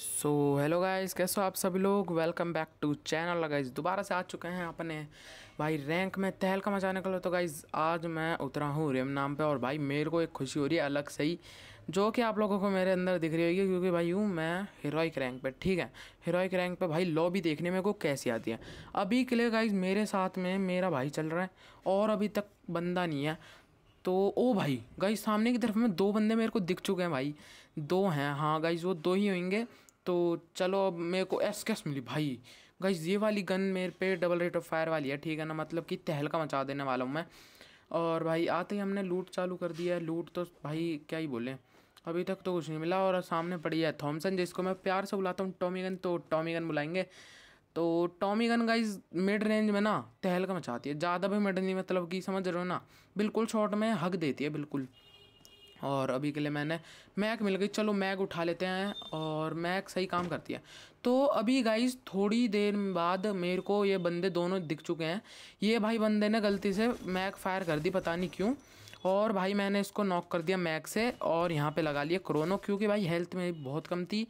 so hello guys कैसे हो आप सभी लोग welcome back to channel guys दोबारा से आ चुके हैं अपने भाई रैंक में तहलका मचाने के लिए तो गाइस आज मैं उतरा हूँ रेम नाम पे और भाई मेरे को एक खुशी हो रही है अलग से ही जो कि आप लोगों को मेरे अंदर दिख रही होगी क्योंकि भाई हूँ मैं हीरोइक रैंक पे ठीक है हीरोइक रैंक पे भाई लॉबी देखने में को कैसी आती है अभी के लिए गाइज मेरे साथ में मेरा भाई चल रहा है और अभी तक बंदा नहीं है तो ओ भाई गाइज सामने की तरफ में दो बंदे मेरे को दिख चुके हैं भाई दो हैं हाँ गाइज वो दो ही होंगे तो चलो अब मेरे को एस कैस मिली भाई गाइज ये वाली गन मेरे पे डबल रेट ऑफ फायर वाली है ठीक है ना मतलब कि तहलका मचा देने वाला हूँ मैं और भाई आते ही हमने लूट चालू कर दिया है लूट तो भाई क्या ही बोले अभी तक तो कुछ नहीं मिला और सामने पड़ी है थॉमसन जिसको मैं प्यार से बुलाता हूँ टॉमी गन तो टॉमी गन बुलाएंगे तो tommy gun guys mid range में ना तहलका मचाती है ज़्यादा भी मिड रेंज मतलब कि समझ रहे हो ना बिल्कुल शॉर्ट में हक देती है बिल्कुल और अभी के लिए मैंने मैक मिल गई चलो मैक उठा लेते हैं और मैक सही काम करती है तो अभी गाइज थोड़ी देर बाद मेरे को ये बंदे दोनों दिख चुके हैं ये भाई बंदे ने गलती से मैक फायर कर दी पता नहीं क्यों और भाई मैंने इसको नॉक कर दिया मैक से और यहाँ पे लगा लिया क्रोनो क्योंकि भाई हेल्थ मेरी बहुत कम थी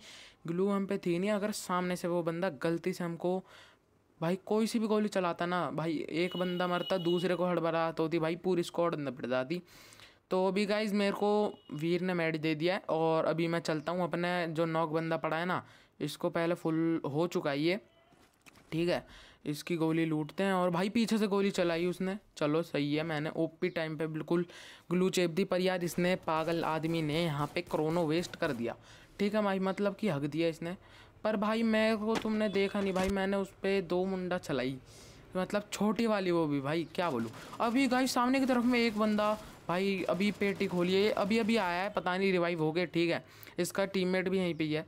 ग्लू हम पे थी नहीं अगर सामने से वो बंदा गलती से हमको भाई कोई सी भी गोली चलाता ना भाई एक बंदा मरता दूसरे को तो होती भाई पूरी स्क्वाड अंदर पिट जाती तो अभी गाइज मेरे को वीर ने मेड दे दिया है और अभी मैं चलता हूँ अपने जो नौक बंदा पड़ा है ना इसको पहले फुल हो चुका है ये ठीक है इसकी गोली लूटते हैं और भाई पीछे से गोली चलाई उसने चलो सही है मैंने ओपी टाइम पे बिल्कुल ग्लू चेप दी पर यार इसने पागल आदमी ने यहाँ पे क्रोनो वेस्ट कर दिया ठीक है भाई मतलब कि हक दिया इसने पर भाई मैं को तुमने देखा नहीं भाई मैंने उस पर दो मुंडा चलाई मतलब छोटी वाली वो भी भाई क्या बोलूँ अभी गाइस सामने की तरफ में एक बंदा भाई अभी पेटी खोलिए अभी अभी आया है पता नहीं रिवाइव हो गया ठीक है इसका टीममेट भी यहीं पे ही है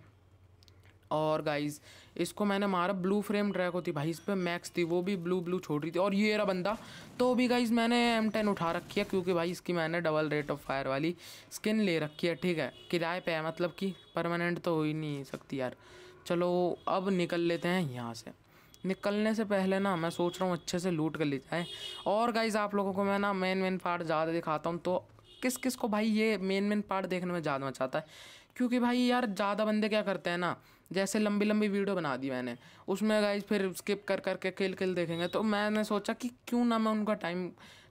और गाइज़ इसको मैंने मारा ब्लू फ्रेम ट्रैक होती भाई इस पर मैक्स थी वो भी ब्लू ब्लू छोड़ रही थी और ये रहा बंदा तो भी गाइज़ मैंने एम टेन उठा रखी है क्योंकि भाई इसकी मैंने डबल रेट ऑफ फायर वाली स्किन ले रखी है ठीक है किराए पे है मतलब कि परमानेंट तो हो ही नहीं सकती यार चलो अब निकल लेते हैं यहाँ से निकलने से पहले ना मैं सोच रहा हूँ अच्छे से लूट कर ली जाए और गाइज आप लोगों को मैं ना मेन मेन पार्ट ज़्यादा दिखाता हूँ तो किस किस को भाई ये मेन मेन पार्ट देखने में ज़्यादा मचा आता है क्योंकि भाई यार ज़्यादा बंदे क्या करते हैं ना जैसे लंबी लंबी वीडियो बना दी मैंने उसमें गाइज फिर स्किप कर करके किल किल देखेंगे तो मैंने सोचा कि क्यों ना मैं उनका टाइम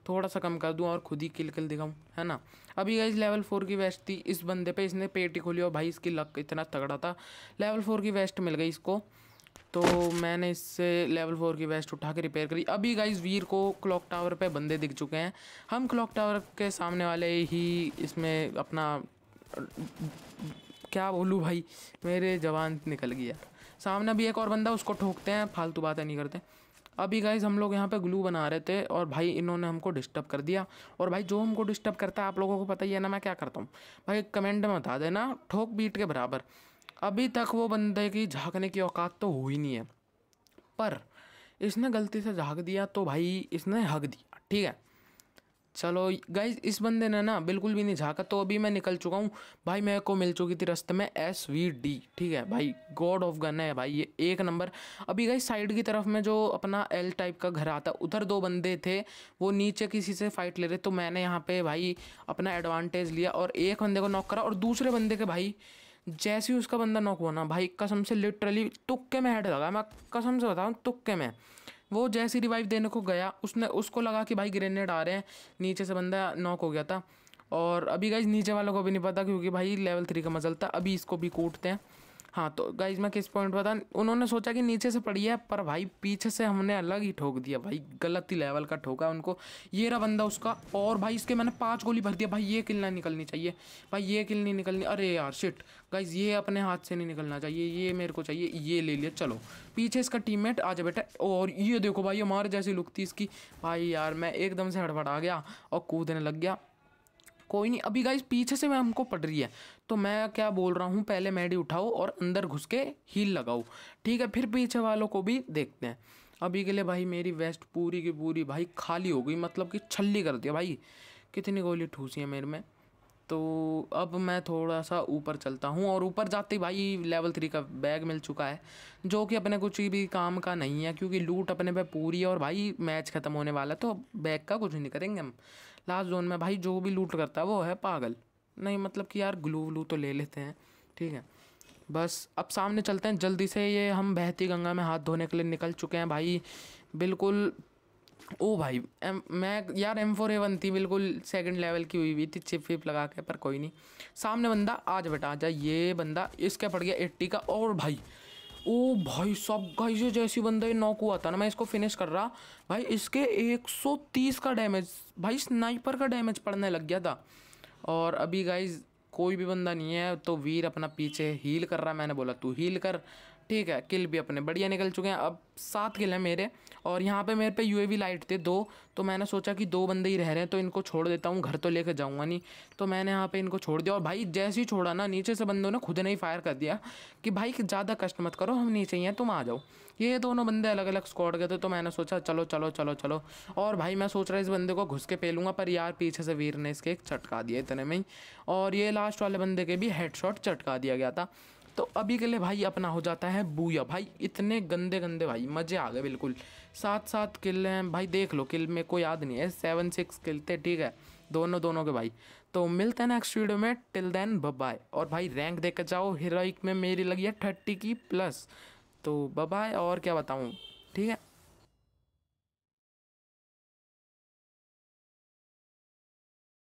थोड़ा सा कम कर दूं और खुद ही किल किल दिखाऊं है ना अभी गाइज लेवल फोर की वेस्ट थी इस बंदे पे इसने पेटी खोली और भाई इसकी लक इतना तगड़ा था लेवल फोर की वेस्ट मिल गई इसको तो मैंने इससे लेवल फोर की वेस्ट उठा के रिपेयर करी अभी गाइज वीर को क्लॉक टावर पे बंदे दिख चुके हैं हम क्लॉक टावर के सामने वाले ही इसमें अपना क्या बोलूँ भाई मेरे जवान निकल गया सामने भी एक और बंदा उसको ठोकते हैं फालतू बातें नहीं करते अभी गाइज हम लोग यहाँ पे ग्लू बना रहे थे और भाई इन्होंने हमको डिस्टर्ब कर दिया और भाई जो हमको डिस्टर्ब करता है आप लोगों को पता ही है ना मैं क्या करता हूँ भाई कमेंट में बता देना ठोक बीट के बराबर अभी तक वो बंदे की झांकने की औकात तो हुई नहीं है पर इसने गलती से झाँक दिया तो भाई इसने हक दिया ठीक है चलो गाइज इस बंदे ने ना बिल्कुल भी नहीं झाँका तो अभी मैं निकल चुका हूँ भाई मेरे को मिल चुकी थी रास्ते में एस वी डी ठीक है भाई गॉड ऑफ गन है भाई ये एक नंबर अभी गाइज साइड की तरफ में जो अपना एल टाइप का घर आता उधर दो बंदे थे वो नीचे किसी से फाइट ले रहे तो मैंने यहाँ पे भाई अपना एडवांटेज लिया और एक बंदे को नॉक करा और दूसरे बंदे के भाई जैसे ही उसका बंदा नॉक हुआ ना भाई कसम से लिटरली तुक्के में हेड लगा मैं कसम से बताऊँ तुक्के में वो जैसे रिवाइव देने को गया उसने उसको लगा कि भाई ग्रेनेड आ रहे हैं नीचे से बंदा नॉक हो गया था और अभी गाइज नीचे वालों को भी नहीं पता क्योंकि भाई लेवल थ्री का मजल था अभी इसको भी कूटते हैं हाँ तो गाइज मैं किस पॉइंट बता उन्होंने सोचा कि नीचे से पड़ी है पर भाई पीछे से हमने अलग ही ठोक दिया भाई गलत ही लेवल का ठोका उनको ये रहा बंदा उसका और भाई इसके मैंने पाँच गोली भर दिया भाई ये किल ना निकलनी चाहिए भाई ये किल नहीं निकलनी अरे यार शिट गाइज ये अपने हाथ से नहीं निकलना चाहिए ये मेरे को चाहिए ये ले लिया चलो पीछे इसका टीम आ जाए बेटा और ये देखो भाई हमारे जैसी लुक थी इसकी भाई यार मैं एकदम से हड़बड़ आ गया और कूदने लग गया कोई नहीं अभी गाइस पीछे से मैं हमको पड़ रही है तो मैं क्या बोल रहा हूँ पहले मैडी उठाओ और अंदर घुस के हील लगाओ ठीक है फिर पीछे वालों को भी देखते हैं अभी के लिए भाई मेरी वेस्ट पूरी की पूरी भाई खाली हो गई मतलब कि छली कर दिया भाई कितनी गोली ठूसी है मेरे में तो अब मैं थोड़ा सा ऊपर चलता हूँ और ऊपर जाते भाई लेवल थ्री का बैग मिल चुका है जो कि अपने कुछ भी काम का नहीं है क्योंकि लूट अपने पे पूरी है और भाई मैच ख़त्म होने वाला है तो बैग का कुछ नहीं करेंगे हम लास्ट जोन में भाई जो भी लूट करता है वो है पागल नहीं मतलब कि यार ग्लू व्लू तो ले लेते हैं ठीक है बस अब सामने चलते हैं जल्दी से ये हम बहती गंगा में हाथ धोने के लिए निकल चुके हैं भाई बिल्कुल ओ भाई एम मैं यार एम फोर ए वन थी बिल्कुल सेकंड लेवल की हुई हुई थी चिप विप लगा के पर कोई नहीं सामने बंदा आज बेटा आ जा ये बंदा इसका पड़ गया एट्टी का और भाई ओ भाई सब गाइस ये जैसी बंदा ये नॉक हुआ था ना मैं इसको फिनिश कर रहा भाई इसके 130 का डैमेज भाई स्नाइपर का डैमेज पड़ने लग गया था और अभी गाइज कोई भी बंदा नहीं है तो वीर अपना पीछे हील कर रहा मैंने बोला तू हील कर ठीक है किल भी अपने बढ़िया निकल चुके हैं अब सात किल हैं मेरे और यहाँ पे मेरे पे यूएवी लाइट थे दो तो मैंने सोचा कि दो बंदे ही रह रहे हैं तो इनको छोड़ देता हूँ घर तो लेकर जाऊँगा नहीं तो मैंने यहाँ पे इनको छोड़ दिया और भाई जैसे ही छोड़ा ना नीचे से बंदों ने खुद ने ही फायर कर दिया कि भाई ज़्यादा कष्ट मत करो हम नीचे ही हैं तुम आ जाओ ये दोनों बंदे अलग अलग स्कॉट गए थे तो मैंने सोचा चलो चलो चलो चलो और भाई मैं सोच रहा इस बंदे को घुस के पेलूँगा पर यार पीछे से वीर ने इसके एक चटका दिया इतने में ही और ये लास्ट वाले बंदे के भी हेड चटका दिया गया था तो अभी के लिए भाई अपना हो जाता है बूया भाई इतने गंदे गंदे भाई मज़े आ गए बिल्कुल सात सात किल हैं भाई देख लो किल में कोई याद नहीं है सेवन सिक्स किल थे ठीक है दोनों दोनों के भाई तो मिलते हैं नेक्स्ट वीडियो में टिल देन बाय और भाई रैंक देख कर जाओ हीरोइक में मेरी लगी है थर्टी की प्लस तो बाय और क्या बताऊँ ठीक है